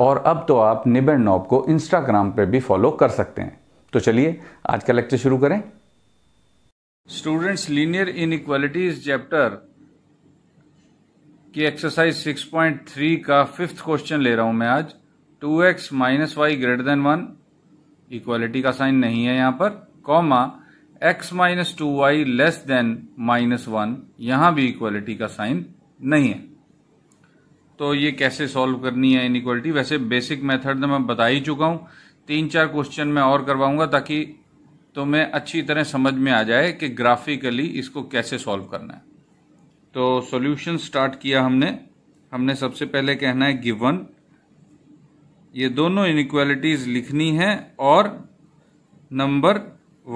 और अब तो आप निब नॉब को इंस्टाग्राम पर भी फॉलो कर सकते हैं तो चलिए आज का लेक्चर शुरू करें स्टूडेंट्स लीनियर इन चैप्टर की एक्सरसाइज 6.3 का फिफ्थ क्वेश्चन ले रहा हूं मैं आज 2x X minus Y greater than one equality का साइन नहीं है यहां पर comma x minus two Y less than minus one यहां भी इक्वालिटी का साइन नहीं है तो ये कैसे सॉल्व करनी है इनक्वालिटी वैसे बेसिक मेथड तो मैं बता ही चुका हूँ तीन चार क्वेश्चन मैं और करवाऊंगा ताकि तुम्हें अच्छी तरह समझ में आ जाए कि ग्राफिकली इसको कैसे सॉल्व करना है तो सॉल्यूशन स्टार्ट किया हमने हमने सबसे पहले कहना है गिवन ये दोनों इनक्वालिटीज लिखनी है और नंबर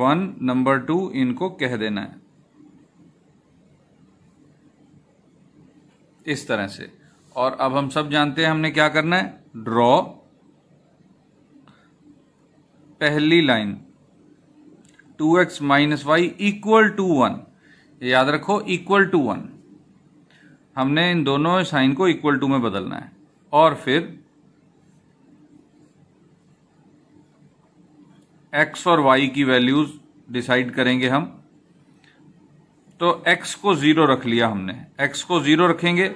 वन नंबर टू इनको कह देना है इस तरह से और अब हम सब जानते हैं हमने क्या करना है ड्रॉ पहली line two X minus Y equal to one याद रखो इक्वल टू वन हमने इन दोनों साइन को इक्वल टू में बदलना है और फिर एक्स और वाई की वैल्यूज डिसाइड करेंगे हम तो एक्स को जीरो रख लिया हमने एक्स को जीरो रखेंगे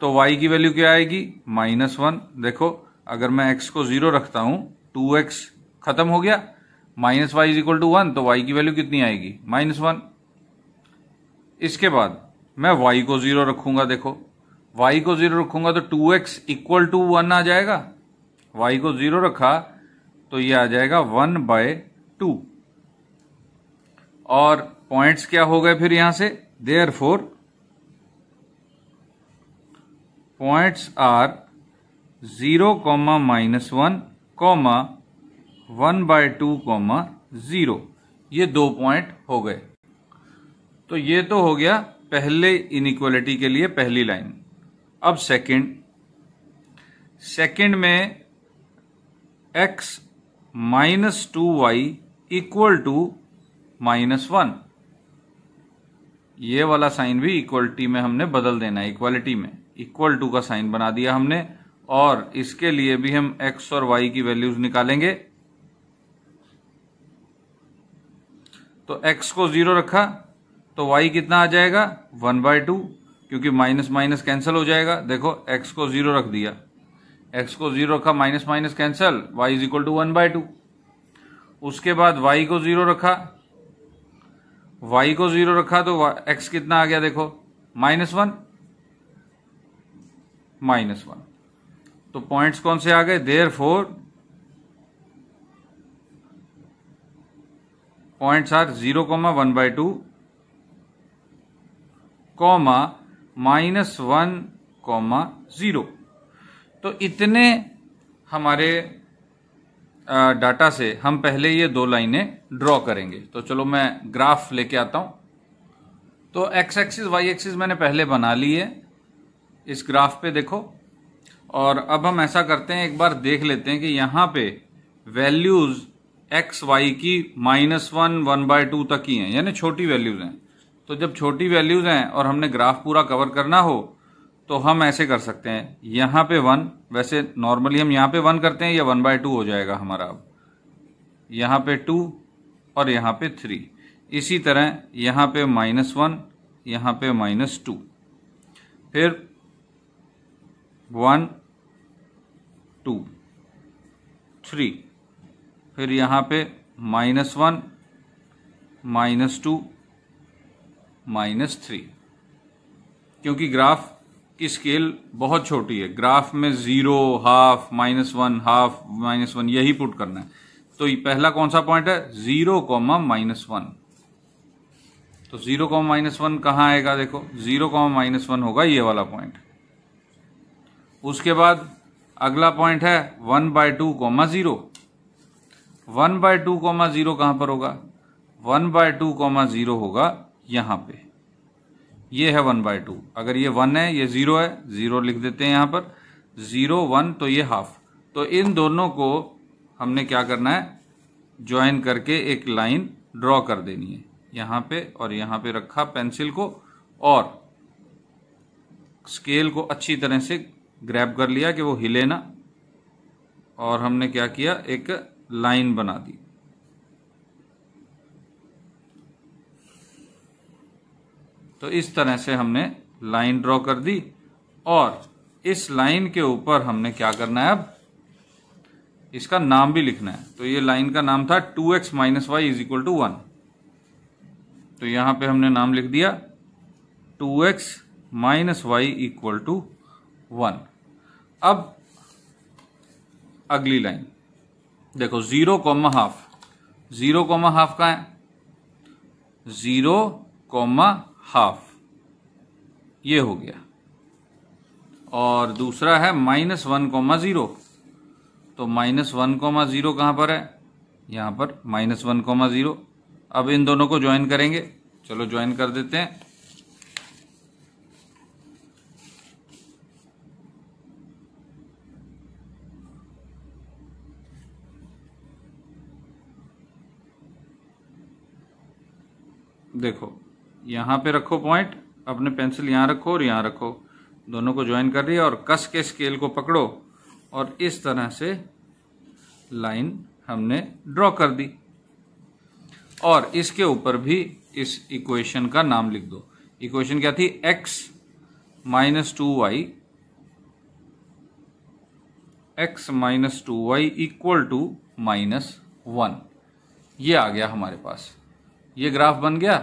तो y की वैल्यू क्या आएगी माइनस वन देखो अगर मैं x को जीरो रखता हूं टू एक्स खत्म हो गया minus Y is equal to one तो y की वैल्यू कितनी आएगी माइनस वन इसके बाद मैं y को जीरो रखूंगा देखो y को जीरो रखूंगा तो two X equal to one आ जाएगा y को जीरो रखा तो ये आ जाएगा वन बाय टू और पॉइंट्स क्या हो गए फिर यहां से therefore points are zero comma minus one comma one by two comma zero ये दो पॉइंट हो गए तो ये तो हो गया पहले इनक्वलिटी के लिए पहली लाइन अब सेकंड सेकंड में x minus two Y equal to minus one ये वाला साइन भी इक्वलिटी में हमने बदल देना है इक्वालिटी में इक्वल टू का साइन बना दिया हमने और इसके लिए भी हम एक्स और वाई की वैल्यूज निकालेंगे तो एक्स को जीरो रखा तो वाई कितना आ जाएगा वन बाय टू क्योंकि माइनस माइनस कैंसिल हो जाएगा देखो एक्स को जीरो रख दिया एक्स को जीरो रखा minus minus cancel Y is equal to one by two उसके बाद वाई को जीरो रखा वाई को जीरो रखा तो एक्स कितना आ गया देखो माइनस वन माइनस वन तो पॉइंट्स कौन से आ गए therefore points are zero comma one by two comma minus one comma zero तो इतने हमारे डाटा से हम पहले ये दो लाइनें ड्रॉ करेंगे तो चलो मैं ग्राफ लेके आता हूं तो एक्स एक्सिस वाई एक्सिस मैंने पहले बना ली है इस ग्राफ पे देखो और अब हम ऐसा करते हैं एक बार देख लेते हैं कि यहाँ पे वैल्यूज एक्स वाई की minus one one by two तक ही हैं यानी छोटी वैल्यूज हैं तो जब छोटी वैल्यूज हैं और हमने ग्राफ पूरा कवर करना हो तो हम ऐसे कर सकते हैं यहाँ पे वन वैसे नॉर्मली हम यहाँ पे वन करते हैं या वन बाय टू हो जाएगा हमारा अब यहाँ पे टू और यहाँ पे थ्री इसी तरह यहाँ पे माइनस वन यहाँ पे माइनस टू फिर वन टू थ्री फिर यहाँ पे minus one minus two minus three क्योंकि ग्राफ की स्केल बहुत छोटी है ग्राफ में zero half minus one half minus one यही पुट करना है तो ये पहला कौन सा पॉइंट है ज़ीरो कॉमा माइनस वन तो ज़ीरो कॉमा माइनस वन कहाँ आएगा देखो ज़ीरो कॉमा माइनस वन होगा ये वाला पॉइंट उसके बाद अगला पॉइंट है one by two comma zero one by two comma zero कहां पर होगा one by two comma zero होगा यहां पे ये है वन बाय टू अगर ये वन है ये ज़ीरो है ज़ीरो लिख देते हैं यहां पर ज़ीरो वन तो ये हाफ तो इन दोनों को हमने क्या करना है ज्वाइन करके एक लाइन ड्रॉ कर देनी है यहां पे और यहां पे रखा पेंसिल को और स्केल को अच्छी तरह से ग्रैब कर लिया कि वो हिले ना और हमने क्या किया एक लाइन बना दी तो इस तरह से हमने लाइन ड्रॉ कर दी और इस लाइन के ऊपर हमने क्या करना है अब इसका नाम भी लिखना है तो ये लाइन का नाम था two X minus Y is equal to one तो यहां पे हमने नाम लिख दिया two X minus Y equal to one अब अगली लाइन देखो zero comma half zero comma half का है जीरो कॉमा हाफ ये हो गया और दूसरा है माइनस वन कॉमा जीरो तो माइनस वन कॉमा जीरो कहां पर है यहां पर माइनस वन कॉमा जीरो अब इन दोनों को ज्वाइन करेंगे चलो ज्वाइन कर देते हैं देखो यहाँ पे रखो पॉइंट अपने पेंसिल यहाँ रखो और यहाँ रखो दोनों को ज्वाइन कर दिया और कस के स्केल को पकड़ो और इस तरह से लाइन हमने ड्रॉ कर दी और इसके ऊपर भी इस इक्वेशन का नाम लिख दो इक्वेशन क्या थी x minus two Y X minus two Y equal to minus one ये आ गया हमारे पास ये ग्राफ बन गया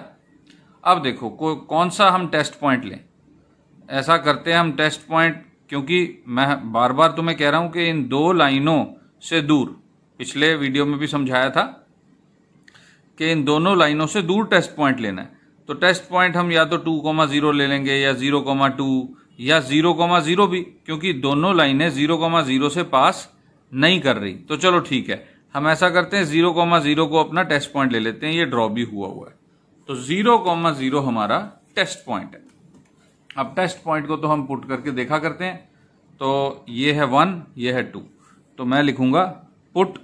अब देखो को, कौन सा हम टेस्ट पॉइंट लें ऐसा करते हैं हम टेस्ट पॉइंट क्योंकि मैं बार बार तुम्हें कह रहा हूं कि इन दो लाइनों से दूर पिछले वीडियो में भी समझाया था कि इन दोनों लाइनों से दूर टेस्ट पॉइंट लेना है तो टेस्ट पॉइंट हम या तो टू कोमा जीरो ले लेंगे या जीरो कोमा टू या जीरो कोमा जीरो भी क्योंकि दोनों लाइनें जीरो कोमा जीरो से पास नहीं कर रही तो चलो ठीक है हम ऐसा करते हैं जीरो कॉमा जीरो को अपना टेस्ट पॉइंट ले लेते हैं ये ड्रॉ भी हुआ हुआ है तो जीरो कॉमा जीरो हमारा टेस्ट पॉइंट है अब टेस्ट पॉइंट को तो हम पुट करके देखा करते हैं तो ये है वन ये है टू तो मैं लिखूंगा put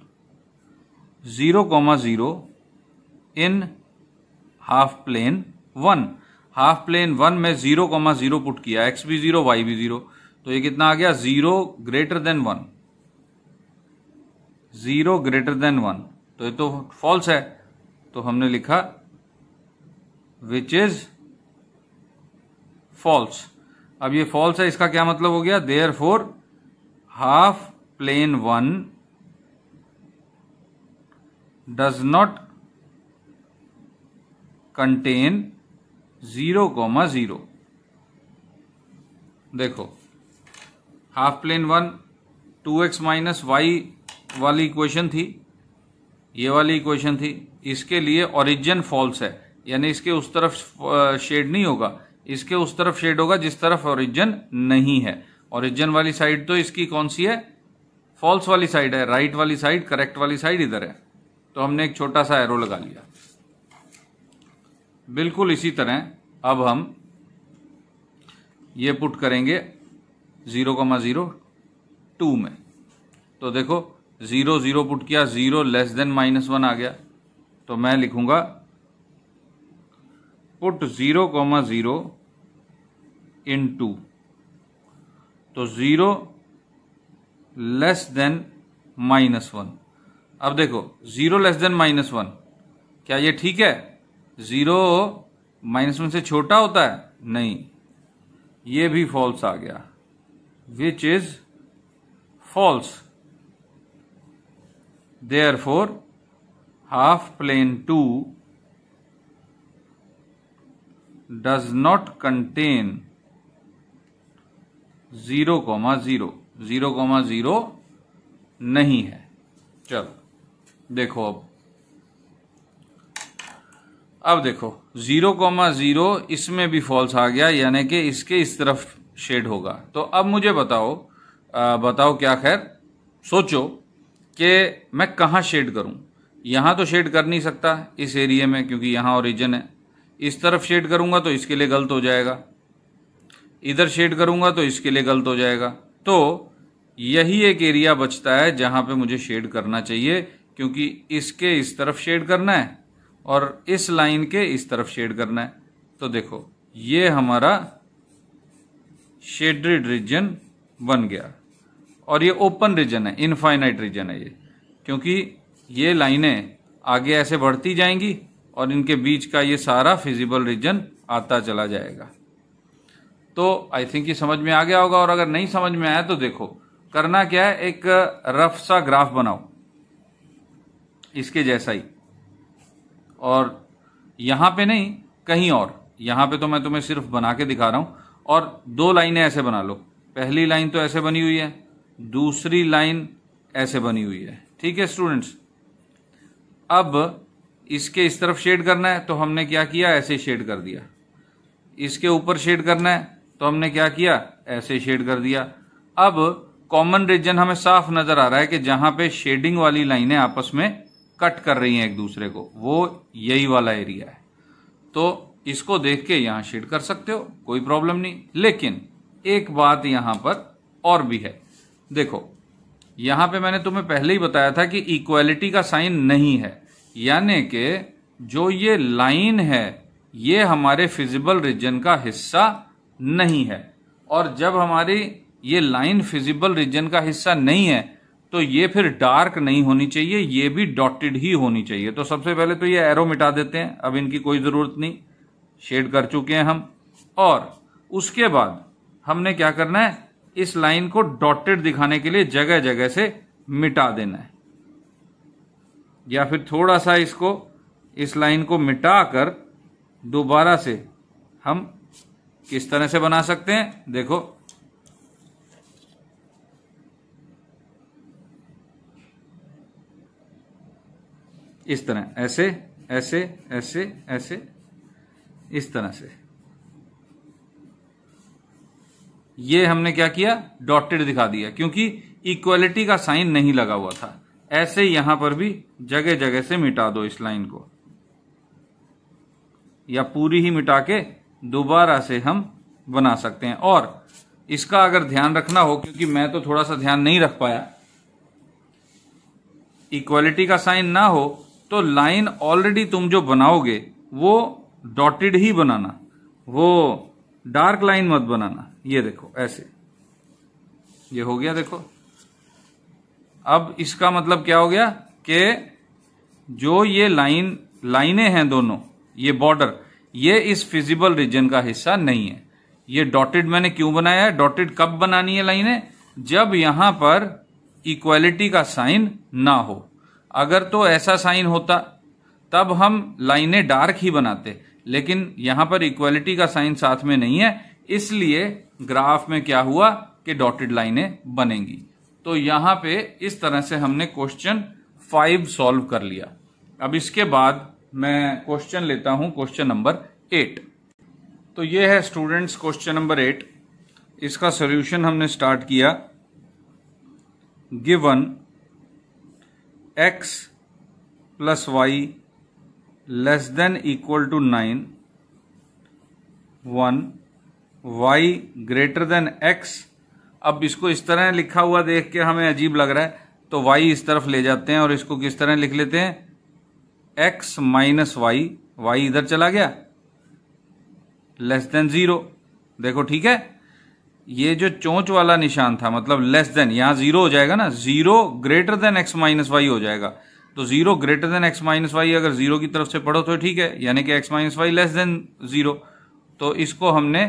zero comma zero in half plane one half plane one में जीरो कॉमा जीरो पुट किया एक्स भी जीरो वाई भी जीरो तो ये कितना आ गया zero greater than one zero greater than one तो ये तो फॉल्स है तो हमने लिखा विच इज फॉल्स अब ये फॉल्स है इसका क्या मतलब हो गया therefore half plane one does not contain zero comma zero देखो half plane one two X minus Y वाली इक्वेशन थी ये वाली इक्वेशन थी इसके लिए ओरिजिन फॉल्स है यानी इसके उस तरफ शेड नहीं होगा इसके उस तरफ शेड होगा जिस तरफ ओरिजिन नहीं है ओरिजिन वाली साइड तो इसकी कौन सी है फॉल्स वाली साइड है राइट वाली साइड करेक्ट वाली साइड इधर है तो हमने एक छोटा सा एरो लगा लिया बिल्कुल इसी तरह अब हम ये पुट करेंगे जीरो कमा जीरो टू में तो देखो ज़ीरो ज़ीरो पुट किया zero less than minus one आ गया तो मैं लिखूंगा put zero comma zero in two तो zero less than minus one अब देखो zero less than minus one क्या ये ठीक है ज़ीरो माइनस वन से छोटा होता है नहीं ये भी फॉल्स आ गया which is false therefore half plane 2 does not contain 0 comma 0 0 comma 0 नहीं है चलो देखो अब अब देखो जीरो कॉमा जीरो इसमें भी फॉल्स आ गया यानी कि इसके इस तरफ शेड होगा तो अब मुझे बताओ आ, बताओ क्या खैर सोचो कि मैं कहाँ शेड करूँ यहाँ तो शेड कर नहीं सकता इस एरिए में क्योंकि यहाँ ओरिजिन है इस तरफ शेड करूँगा तो इसके लिए गलत हो जाएगा इधर शेड करूँगा तो इसके लिए गलत हो जाएगा तो यही एक एरिया बचता है जहाँ पे मुझे शेड करना चाहिए क्योंकि इसके इस तरफ शेड करना है और इस लाइन के इस तरफ शेड करना है तो देखो ये हमारा शेडेड रीजन बन गया और ये ओपन रीजन है इनफाइनाइट रीजन है ये क्योंकि ये लाइनें आगे ऐसे बढ़ती जाएंगी और इनके बीच का ये सारा फिजिबल रीजन आता चला जाएगा तो आई थिंक ये समझ में आ गया होगा और अगर नहीं समझ में आया तो देखो करना क्या है एक रफ सा ग्राफ बनाओ इसके जैसा ही और यहां पे नहीं कहीं और यहां पे तो मैं तुम्हें सिर्फ बना के दिखा रहा हूं और दो लाइनें ऐसे बना लो पहली लाइन तो ऐसे बनी हुई है दूसरी लाइन ऐसे बनी हुई है ठीक है स्टूडेंट्स अब इसके इस तरफ शेड करना है तो हमने क्या किया ऐसे शेड कर दिया इसके ऊपर शेड करना है तो हमने क्या किया ऐसे शेड कर दिया अब कॉमन रीजन हमें साफ नजर आ रहा है कि जहां पे शेडिंग वाली लाइनें आपस में कट कर रही हैं एक दूसरे को वो यही वाला एरिया है तो इसको देख के यहां शेड कर सकते हो कोई प्रॉब्लम नहीं लेकिन एक बात यहां पर और भी है देखो यहां पे मैंने तुम्हें पहले ही बताया था कि इक्वालिटी का साइन नहीं है यानी कि जो ये लाइन है ये हमारे फिजिबल रीजन का हिस्सा नहीं है और जब हमारी ये लाइन फिजिबल रीजन का हिस्सा नहीं है तो ये फिर डार्क नहीं होनी चाहिए ये भी डॉटेड ही होनी चाहिए तो सबसे पहले तो ये एरो मिटा देते हैं अब इनकी कोई ज़रूरत नहीं शेड कर चुके हैं हम और उसके बाद हमने क्या करना है इस लाइन को डॉटेड दिखाने के लिए जगह जगह से मिटा देना है या फिर थोड़ा सा इसको इस लाइन को मिटा कर दोबारा से हम किस तरह से बना सकते हैं देखो इस तरह ऐसे ऐसे ऐसे ऐसे इस तरह से ये हमने क्या किया डॉटेड दिखा दिया क्योंकि इक्वालिटी का साइन नहीं लगा हुआ था ऐसे यहां पर भी जगह जगह से मिटा दो इस लाइन को या पूरी ही मिटा के दोबारा से हम बना सकते हैं और इसका अगर ध्यान रखना हो क्योंकि मैं तो थोड़ा सा ध्यान नहीं रख पाया इक्वालिटी का साइन ना हो तो लाइन ऑलरेडी तुम जो बनाओगे वो डॉटेड ही बनाना वो डार्क लाइन मत बनाना ये देखो ऐसे ये हो गया देखो अब इसका मतलब क्या हो गया कि जो ये लाइन लाइनें हैं दोनों ये बॉर्डर ये इस फिजिबल रीजन का हिस्सा नहीं है ये डॉटेड मैंने क्यों बनाया है डॉटेड कब बनानी है लाइनें जब यहां पर इक्वालिटी का साइन ना हो अगर तो ऐसा साइन होता तब हम लाइनें डार्क ही बनाते लेकिन यहां पर इक्वालिटी का साइन साथ में नहीं है इसलिए ग्राफ में क्या हुआ कि डॉटेड लाइनें बनेंगी तो यहां पे इस तरह से हमने क्वेश्चन फाइव सॉल्व कर लिया अब इसके बाद मैं क्वेश्चन लेता हूं क्वेश्चन नंबर एट तो ये है स्टूडेंट्स क्वेश्चन नंबर एट इसका सोल्यूशन हमने स्टार्ट किया given X plus Y less than equal to nine one Y greater than X अब इसको इस तरह लिखा हुआ देख के हमें अजीब लग रहा है तो वाई इस तरफ ले जाते हैं और इसको किस तरह लिख लेते हैं एक्स माइनस वाई वाई इधर चला गया लेस देन जीरो देखो ठीक है ये जो चोंच वाला निशान था मतलब लेस देन यहां जीरो हो जाएगा ना zero greater than X minus Y हो जाएगा तो zero greater than X minus Y अगर जीरो की तरफ से पढ़ो तो ठीक है यानी कि X minus Y less than zero तो इसको हमने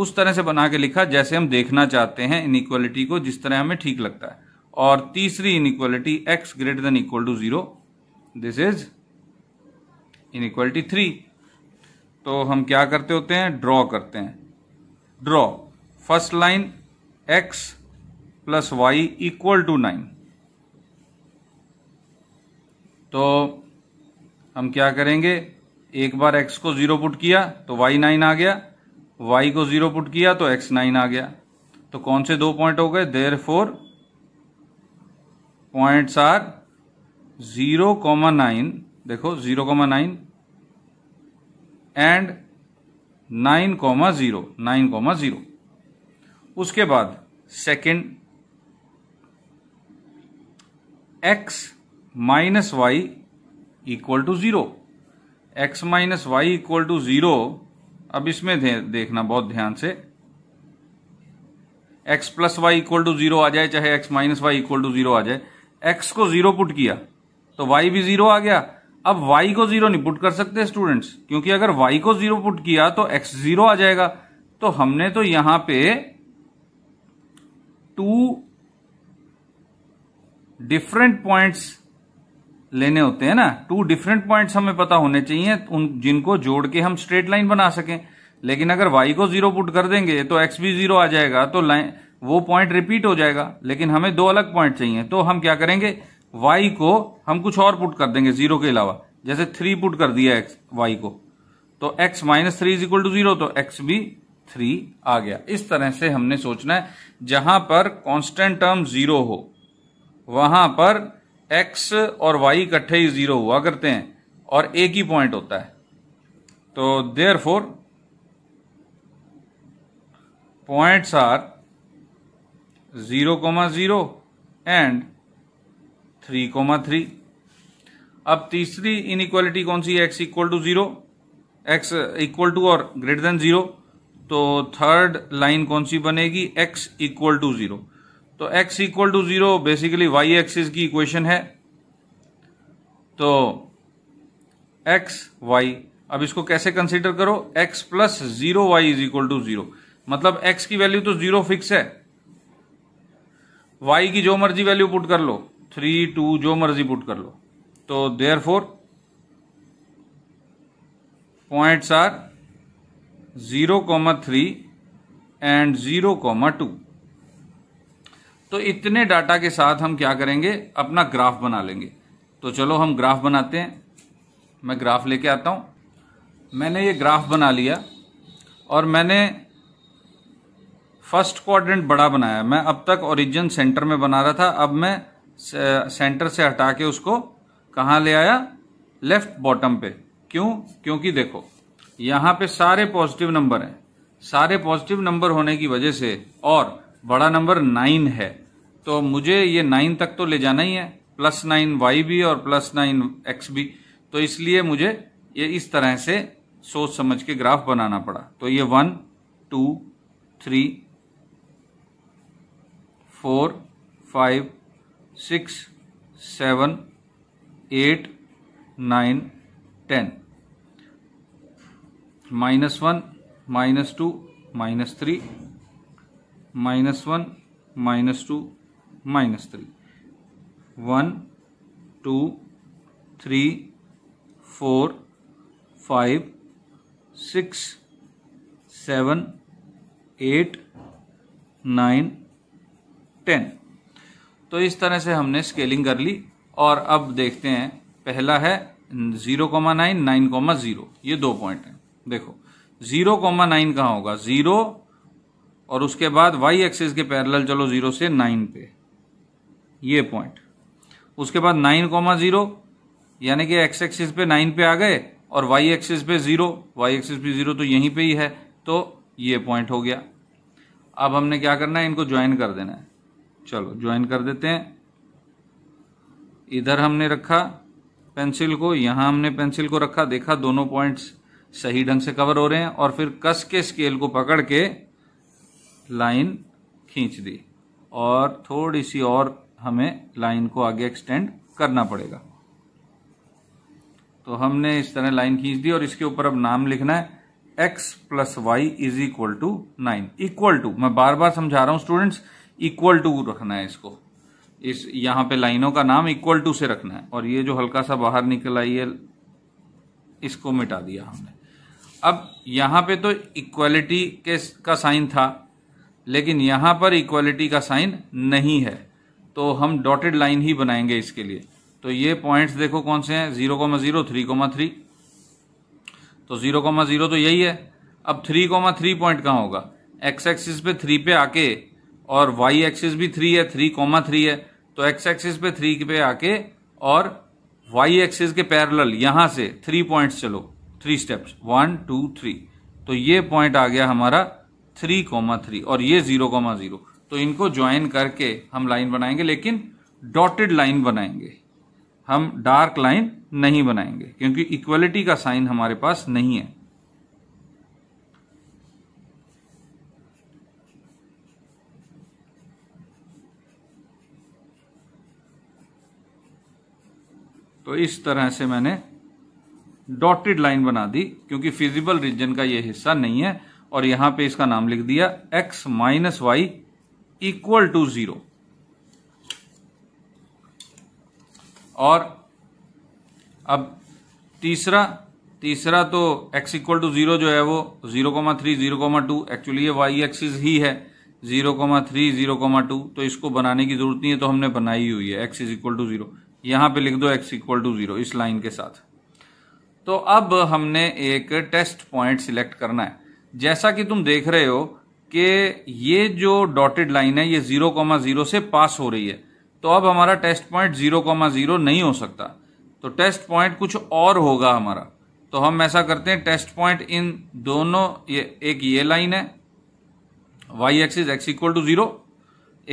उस तरह से बना के लिखा जैसे हम देखना चाहते हैं इक्वालिटी को जिस तरह हमें ठीक लगता है और तीसरी equality X greater than equal to zero this is inequality three तो हम क्या करते होते हैं ड्रॉ करते हैं draw first line X plus Y equal to nine तो हम क्या करेंगे एक बार एक्स को जीरो पुट किया तो वाई नाइन आ गया y को जीरो पुट किया तो x नाइन आ गया तो कौन से दो पॉइंट हो गए therefore point are zero comma nine देखो zero comma nine and nine comma zero nine comma zero उसके बाद second x minus Y equal to zero x minus Y equal to zero अब इसमें देखना बहुत ध्यान से x plus Y equal to zero आ जाए चाहे x minus Y equal to zero आ जाए एक्स को जीरो पुट किया तो वाई भी जीरो आ गया अब वाई को जीरो नहीं पुट कर सकते स्टूडेंट्स क्योंकि अगर वाई को जीरो पुट किया तो एक्स जीरो आ जाएगा तो हमने तो यहां पे टू डिफरेंट पॉइंट्स लेने होते हैं ना टू डिफरेंट पॉइंट्स हमें पता होने चाहिए उन जिनको जोड़ के हम स्ट्रेट लाइन बना सकें लेकिन अगर वाई को जीरो पुट कर देंगे तो एक्स भी जीरो आ जाएगा तो लाइन वो पॉइंट रिपीट हो जाएगा लेकिन हमें दो अलग पॉइंट चाहिए तो हम क्या करेंगे वाई को हम कुछ और पुट कर देंगे जीरो के अलावा जैसे थ्री पुट कर दिया एक्स वाई को तो x minus three is equal to zero तो एक्स भी थ्री आ गया इस तरह से हमने सोचना है जहां पर कांस्टेंट टर्म जीरो हो वहां पर एक्स और वाई इकट्ठे ही ज़ीरो हुआ करते हैं और एक ही पॉइंट होता है तो therefore points are zero comma zero and three comma three अब तीसरी इक्वालिटी कौन सी है x equal to zero x equal to और ग्रेटर देन ज़ीरो तो थर्ड लाइन कौन सी बनेगी एक्स इक्वल टू ज़ीरो तो x equal to zero basically y axis की इक्वेशन है तो x y अब इसको कैसे कंसिडर करो x plus zero y is equal to zero मतलब x की वैल्यू तो जीरो फिक्स है y की जो मर्जी वैल्यू पुट कर लो थ्री टू जो मर्जी पुट कर लो तो therefore points are zero comma three and zero comma two तो इतने डाटा के साथ हम क्या करेंगे अपना ग्राफ बना लेंगे तो चलो हम ग्राफ बनाते हैं मैं ग्राफ लेके आता हूं मैंने ये ग्राफ बना लिया और मैंने फर्स्ट क्वाड्रेंट बड़ा बनाया मैं अब तक ओरिजिन सेंटर में बना रहा था अब मैं सेंटर से हटा के उसको कहाँ ले आया लेफ्ट बॉटम पे क्यों क्योंकि देखो यहाँ पे सारे पॉजिटिव नंबर हैं सारे पॉजिटिव नंबर होने की वजह से और बड़ा नंबर नाइन है तो मुझे ये नाइन तक तो ले जाना ही है प्लस नाइन वाई भी और प्लस नाइन एक्स भी तो इसलिए मुझे ये इस तरह से सोच समझ के ग्राफ बनाना पड़ा तो ये one two three four five six seven eight nine ten minus one minus two minus three minus one minus two minus three one two three four five six seven eight nine ten तो इस तरह से हमने scaling कर ली और अब देखते हैं पहला है zero comma nine nine comma zero ये दो पॉइंट हैं देखो जीरो कॉमा नाइन कहाँ होगा जीरो और उसके बाद वाई एक्सिस के पैरेलल चलो जीरो से नाइन पे ये पॉइंट उसके बाद नाइन कॉमा जीरो यानी कि एक्स एक्सिस पे नाइन पे आ गए और वाई एक्सिस पे जीरो वाई एक्सिस पे जीरो तो यहीं पे ही है तो ये पॉइंट हो गया अब हमने क्या करना है इनको ज्वाइन कर देना है चलो ज्वाइन कर देते हैं इधर हमने रखा पेंसिल को यहाँ हमने पेंसिल को रखा देखा दोनों पॉइंट्स सही ढंग से कवर हो रहे हैं और फिर कस के स्केल को पकड़ के लाइन खींच दी और थोड़ी सी और हमें लाइन को आगे एक्सटेंड करना पड़ेगा तो हमने इस तरह लाइन खींच दी और इसके ऊपर अब नाम लिखना है x plus y is equal to nine equal to मैं बार बार समझा रहा हूं स्टूडेंट्स इक्वल टू रखना है इसको इस यहां पे लाइनों का नाम इक्वल टू से रखना है और ये जो हल्का सा बाहर निकल आई है इसको मिटा दिया हमने अब यहां पे तो इक्वलिटी के का साइन था लेकिन यहां पर इक्वलिटी का साइन नहीं है तो हम डॉटेड लाइन ही बनाएंगे इसके लिए तो ये पॉइंट्स देखो कौन से हैं zero comma zero three comma three तो जीरो कोमा जीरो तो यही है अब थ्री कोमा थ्री पॉइंट कहाँ होगा एक्स एक्सिस पे थ्री पे आके और वाई एक्सिस भी थ्री है थ्री कोमा थ्री है तो एक्स एक्सिस पे थ्री पे आके और वाई एक्सिस के पैरेलल यहां से थ्री पॉइंट्स चलो three steps one two three तो ये पॉइंट आ गया हमारा थ्री कोमा थ्री और ये जीरो कोमा जीरो तो इनको ज्वाइन करके हम लाइन बनाएंगे लेकिन डॉटेड लाइन बनाएंगे हम डार्क लाइन नहीं बनाएंगे क्योंकि इक्वलिटी का साइन हमारे पास नहीं है तो इस तरह से मैंने डॉटेड लाइन बना दी क्योंकि फिजिबल रीजन का यह हिस्सा नहीं है और यहां पे इसका नाम लिख दिया x minus Y equal to zero और अब तीसरा तीसरा तो x इक्वल टू जीरो जो है वो zero comma three zero comma two actually ये वाई एक्सिस ही है zero comma three zero comma two तो इसको बनाने की जरूरत नहीं है तो हमने बनाई हुई है x is equal to zero यहां पे लिख दो x इक्वल टू जीरो इस लाइन के साथ तो अब हमने एक टेस्ट पॉइंट सिलेक्ट करना है जैसा कि तुम देख रहे हो कि ये जो डॉटेड लाइन है ये जीरो कॉमा जीरो से पास हो रही है तो अब हमारा test point zero comma zero नहीं हो सकता तो टेस्ट पॉइंट कुछ और होगा हमारा तो हम ऐसा करते हैं टेस्ट पॉइंट इन दोनों ये एक ये लाइन है y axis x equal to zero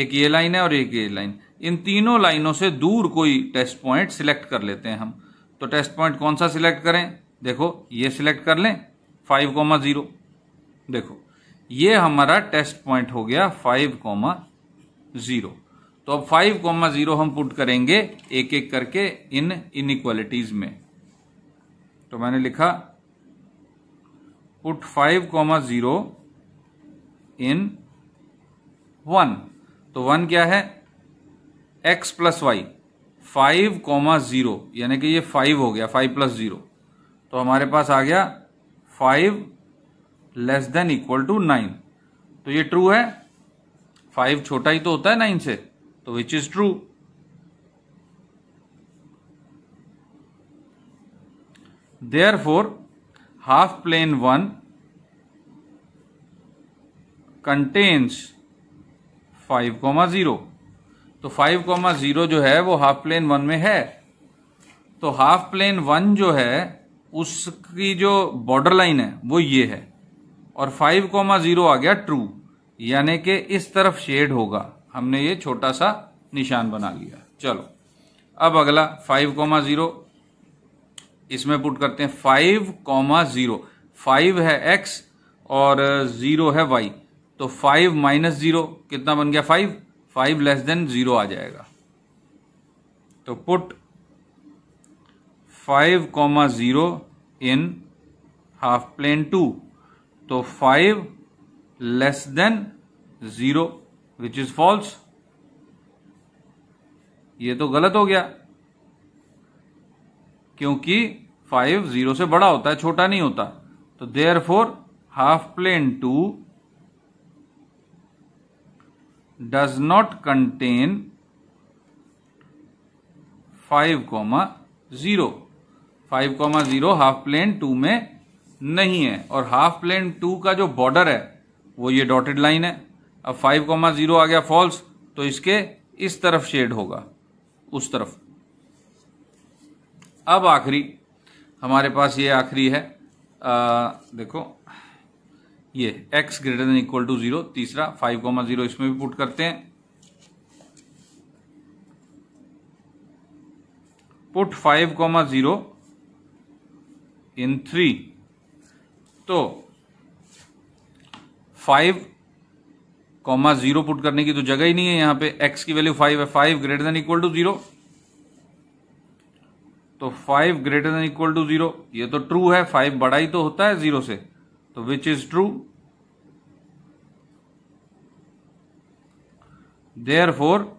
एक ये लाइन है और एक ये लाइन इन तीनों लाइनों से दूर कोई टेस्ट पॉइंट सिलेक्ट कर लेते हैं हम तो टेस्ट पॉइंट कौन सा सिलेक्ट करें देखो ये सिलेक्ट कर लें फाइव कॉमा जीरो देखो ये हमारा टेस्ट पॉइंट हो गया फाइव कॉमा जीरो तो अब फाइव कॉमा जीरो हम पुट करेंगे एक एक करके इन इनक्वालिटीज में तो मैंने लिखा put five comma zero in one तो वन क्या है x plus y five comma zero यानी कि ये फाइव हो गया फाइव प्लस जीरो तो हमारे पास आ गया five less than equal to nine तो ये ट्रू है फाइव छोटा ही तो होता है नाइन से तो which is true therefore half plane one contains five comma zero तो फाइव कॉमा जीरो जो है वो हाफ प्लेन वन में है तो हाफ प्लेन वन जो है उसकी जो बॉर्डर लाइन है वो ये है और फाइव कोमा जीरो आ गया ट्रू यानी कि इस तरफ शेड होगा हमने ये छोटा सा निशान बना लिया चलो अब अगला फाइव कोमा जीरो इसमें पुट करते हैं फाइव कोमा जीरो फाइव है एक्स और जीरो है वाई तो फाइव माइनस जीरो कितना बन गया five five less than zero आ जाएगा तो put five comma zero in half plane two तो five less than zero which is false ये तो गलत हो गया क्योंकि फाइव जीरो से बड़ा होता है छोटा नहीं होता तो therefore half plane two does not contain five comma zero five comma zero half plane two में नहीं है और हाफ प्लेन टू का जो बॉर्डर है वो ये डॉटेड लाइन है अब फाइव कॉमा जीरो आ गया फॉल्स तो इसके इस तरफ शेड होगा उस तरफ अब आखिरी हमारे पास ये आखिरी है आ, देखो ये x greater than equal to zero तीसरा फाइव कॉमा जीरो इसमें भी पुट करते हैं put five comma zero in three तो फाइव कॉमा जीरो पुट करने की तो जगह ही नहीं है यहां पे एक्स की वैल्यू फाइव है five greater than equal to zero तो five greater than equal to zero ये तो ट्रू है फाइव बड़ा ही तो होता है जीरो से तो which is true therefore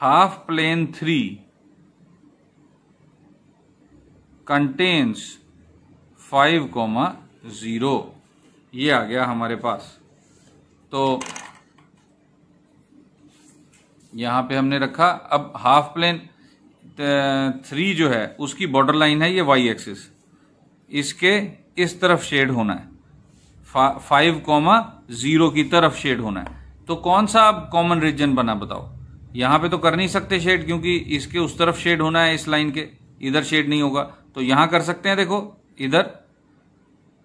half plane three contains five comma zero ये आ गया हमारे पास तो यहाँ पे हमने रखा अब हाफ प्लेन थ्री जो है उसकी बॉर्डर लाइन है ये वाई एक्सिस इसके इस तरफ शेड होना है फा, फाइव कॉमा जीरो की तरफ शेड होना है तो कौन सा आप कॉमन रीजन बना बताओ यहाँ पे तो कर नहीं सकते शेड क्योंकि इसके उस तरफ शेड होना है इस लाइन के इधर शेड नहीं होगा तो यहाँ कर सकते हैं देखो इधर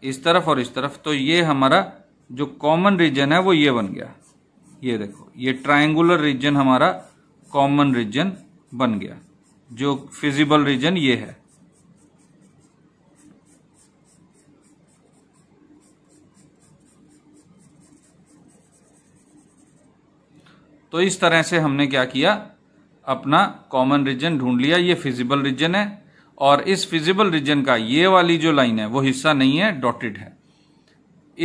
इस तरफ और इस तरफ तो ये हमारा जो कॉमन रीजन है वो ये बन गया ये देखो ये ट्राइंगुलर रीजन हमारा कॉमन रीजन बन गया जो फिजिबल रीजन ये है तो इस तरह से हमने क्या किया अपना कॉमन रीजन ढूंढ लिया ये फिजिबल रीजन है और इस फिजिबल रीजन का ये वाली जो लाइन है वो हिस्सा नहीं है डॉटेड है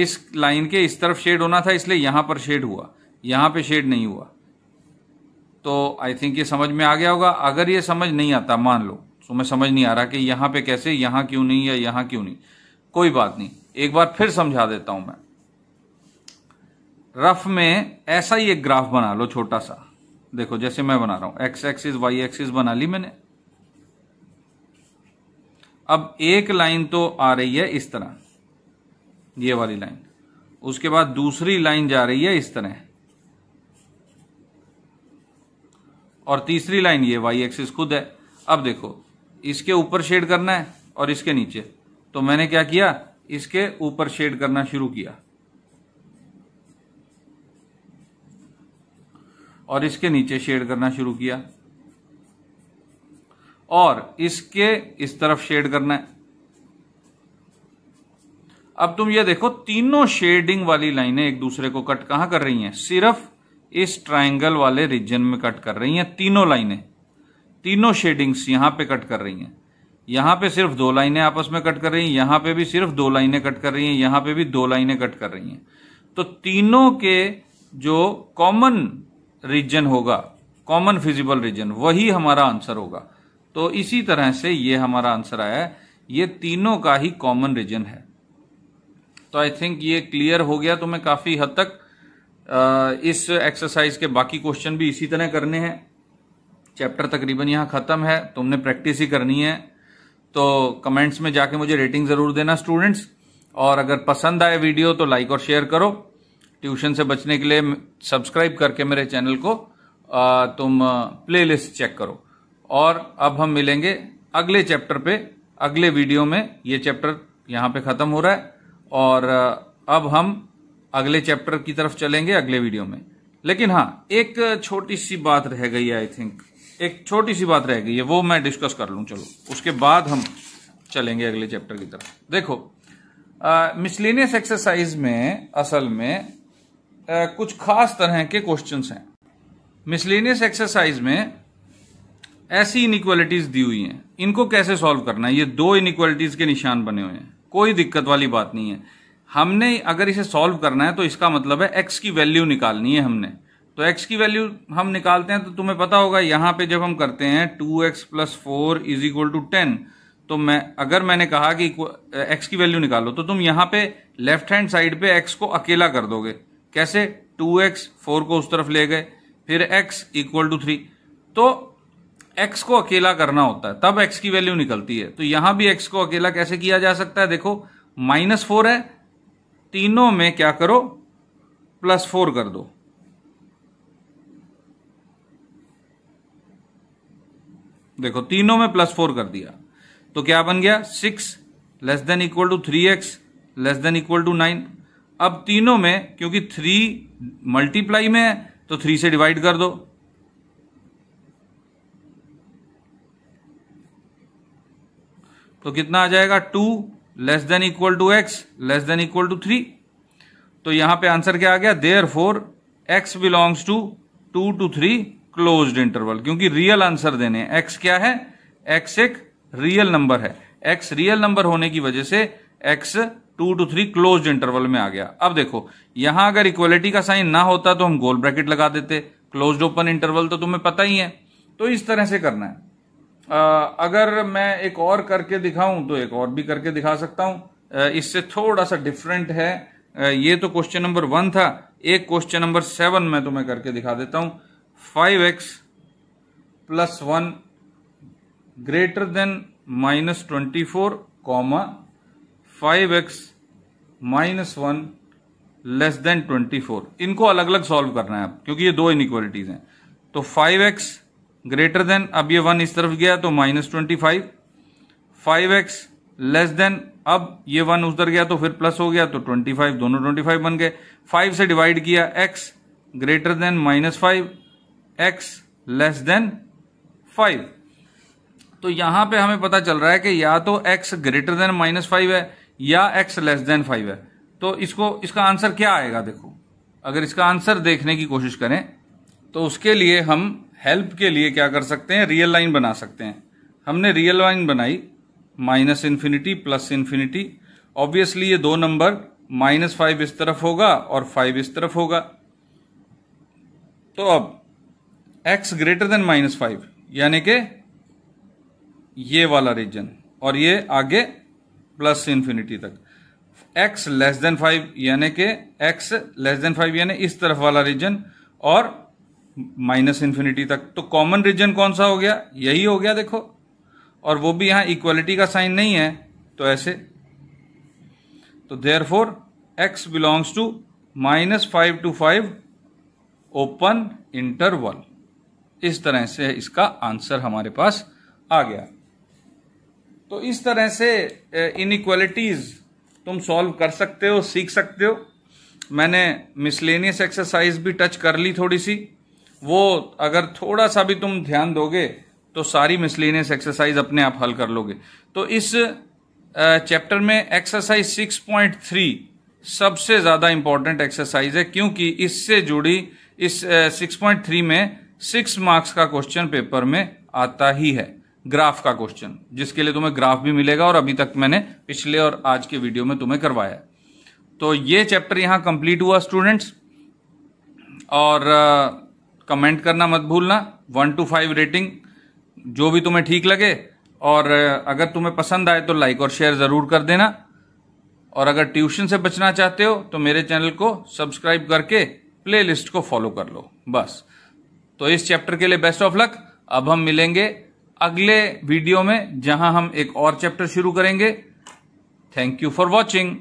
इस लाइन के इस तरफ शेड होना था इसलिए यहां पर शेड हुआ यहां पे शेड नहीं हुआ तो आई थिंक ये समझ में आ गया होगा अगर ये समझ नहीं आता मान लो तो मैं समझ नहीं आ रहा कि यहां पे कैसे यहां क्यों नहीं या यहां क्यों नहीं कोई बात नहीं एक बार फिर समझा देता हूं मैं रफ में ऐसा ही एक ग्राफ बना लो छोटा सा देखो जैसे मैं बना रहा हूं एक्स एक्सिस वाई एक्सिस बना ली मैंने अब एक लाइन तो आ रही है इस तरह ये वाली लाइन उसके बाद दूसरी लाइन जा रही है इस तरह और तीसरी लाइन ये वाई एक्सिस खुद है अब देखो इसके ऊपर शेड करना है और इसके नीचे तो मैंने क्या किया इसके ऊपर शेड करना शुरू किया और इसके नीचे शेड करना शुरू किया और इसके इस तरफ शेड करना है अब तुम ये देखो तीनों शेडिंग वाली लाइनें एक दूसरे को कट कहां कर रही हैं सिर्फ इस ट्राइंगल वाले रीजन में कट कर रही हैं तीनों लाइनें तीनों शेडिंग्स यहां पे कट कर रही हैं यहां पे सिर्फ दो लाइनें आपस में कट कर रही हैं यहां पे भी सिर्फ दो लाइनें कट कर रही हैं यहां पे भी दो लाइनें कट कर रही हैं तो तीनों के जो कॉमन रीजन होगा कॉमन फिजिबल रीजन वही हमारा आंसर होगा तो इसी तरह से ये हमारा आंसर आया ये तीनों का ही कॉमन रीजन है तो आई थिंक ये क्लियर हो गया तो मैं काफ़ी हद तक इस एक्सरसाइज के बाकी क्वेश्चन भी इसी तरह करने हैं चैप्टर तकरीबन यहां ख़त्म है तुमने प्रैक्टिस ही करनी है तो कमेंट्स में जाके मुझे रेटिंग ज़रूर देना स्टूडेंट्स और अगर पसंद आए वीडियो तो लाइक और शेयर करो ट्यूशन से बचने के लिए सब्सक्राइब करके मेरे चैनल को तुम प्लेलिस्ट चेक करो और अब हम मिलेंगे अगले चैप्टर पे अगले वीडियो में ये चैप्टर यहाँ पे ख़त्म हो रहा है और अब हम अगले चैप्टर की तरफ चलेंगे अगले वीडियो में लेकिन हाँ एक छोटी सी बात रह गई आई थिंक एक छोटी सी बात रह गई है वो मैं डिस्कस कर लूँ चलो उसके बाद हम चलेंगे अगले चैप्टर की तरफ देखो मिसलिनियस एक्सरसाइज में असल में आ, कुछ खास तरह के क्वेश्चंस हैं मिसलिनियस एक्सरसाइज में ऐसी इनक्वालिटीज दी हुई हैं इनको कैसे सॉल्व करना है ये दो इनक्वालिटीज के निशान बने हुए हैं कोई दिक्कत वाली बात नहीं है हमने अगर इसे सॉल्व करना है तो इसका मतलब है एक्स की वैल्यू निकालनी है हमने तो एक्स की वैल्यू हम निकालते हैं तो तुम्हें पता होगा यहां पे जब हम करते हैं two x plus four is equal to ten तो मैं अगर मैंने कहा कि एक्स की वैल्यू निकालो तो तुम यहां पे लेफ्ट हैंड साइड पे एक्स को अकेला कर दोगे कैसे टू एक्स फोर को उस तरफ ले गए फिर एक्स इक्वल टू थ्री तो एक्स को अकेला करना होता है तब एक्स की वैल्यू निकलती है तो यहां भी एक्स को अकेला कैसे किया जा सकता है देखो माइनस फोर है तीनों में क्या करो प्लस फोर कर दो देखो तीनों में प्लस फोर कर दिया तो क्या बन गया six less than equal to three x less than equal to nine अब तीनों में क्योंकि थ्री मल्टीप्लाई में है तो थ्री से डिवाइड कर दो तो कितना आ जाएगा two less than equal to x less than equal to three तो यहां पे आंसर क्या आ गया therefore x belongs to two to three closed interval क्योंकि रियल आंसर देने एक्स क्या है एक्स एक रियल नंबर है एक्स रियल नंबर होने की वजह से x two to three closed interval में आ गया अब देखो यहां अगर इक्वलिटी का साइन ना होता तो हम गोल ब्रैकेट लगा देते क्लोज ओपन इंटरवल तो तुम्हें पता ही है तो इस तरह से करना है अगर मैं एक और करके दिखाऊं तो एक और भी करके दिखा सकता हूं इससे थोड़ा सा डिफरेंट है ये तो क्वेश्चन नंबर वन था एक क्वेश्चन नंबर सेवन में तो मैं करके दिखा देता हूं five x plus one greater than minus twenty four comma five x minus one less than twenty four इनको अलग अलग सॉल्व करना है आप क्योंकि ये दो इनक्वालिटीज हैं तो फाइव एक्स ग्रेटर देन अब ये वन इस तरफ गया तो minus twenty five five x less than अब ये वन उधर गया तो फिर प्लस हो गया तो ट्वेंटी फाइव दोनों ट्वेंटी फाइव बन गए फाइव से डिवाइड किया x greater than minus five x less than five तो यहां पे हमें पता चल रहा है कि या तो x greater than minus five है या एक्स लेस देन फाइव है तो इसको इसका आंसर क्या आएगा देखो अगर इसका आंसर देखने की कोशिश करें तो उसके लिए हम हेल्प के लिए क्या कर सकते हैं रियल लाइन बना सकते हैं हमने रियल लाइन बनाई minus infinity plus infinity obviously ये दो नंबर माइनस फाइव इस तरफ होगा और फाइव इस तरफ होगा तो अब x greater than minus five यानी कि ये वाला रीजन और ये आगे प्लस इन्फिनिटी तक एक्स लेस देन फाइव यानी कि एक्स लेस देन फाइव यानी इस तरफ वाला रीजन और माइनस इन्फिनिटी तक तो कॉमन रीजन कौन सा हो गया यही हो गया देखो और वो भी यहाँ इक्वलिटी का साइन नहीं है तो ऐसे तो therefore x belongs to minus five to five open interval इस तरह से इसका आंसर हमारे पास आ गया तो इस तरह से इनक्वलिटीज तुम सॉल्व कर सकते हो सीख सकते हो मैंने मिसलेनियस एक्सरसाइज भी टच कर ली थोड़ी सी वो अगर थोड़ा सा भी तुम ध्यान दोगे तो सारी मिसलिनियस एक्सरसाइज अपने आप हल कर लोगे तो इस चैप्टर में एक्सरसाइज 6.3 सबसे ज़्यादा इंपॉर्टेंट एक्सरसाइज है क्योंकि इससे जुड़ी इस सिक्स पॉइंट थ्री में सिक्स मार्क्स का क्वेश्चन पेपर में आता ही है ग्राफ का क्वेश्चन जिसके लिए तुम्हें ग्राफ भी मिलेगा और अभी तक मैंने पिछले और आज के वीडियो में तुम्हें करवाया तो ये चैप्टर यहां कंप्लीट हुआ स्टूडेंट्स और कमेंट करना मत भूलना वन टू फाइव रेटिंग जो भी तुम्हें ठीक लगे और अगर तुम्हें पसंद आए तो लाइक और शेयर ज़रूर कर देना और अगर ट्यूशन से बचना चाहते हो तो मेरे चैनल को सब्सक्राइब करके प्लेलिस्ट को फॉलो कर लो बस तो इस चैप्टर के लिए बेस्ट ऑफ लक अब हम मिलेंगे अगले वीडियो में जहां हम एक और चैप्टर शुरू करेंगे थैंक यू फॉर वॉचिंग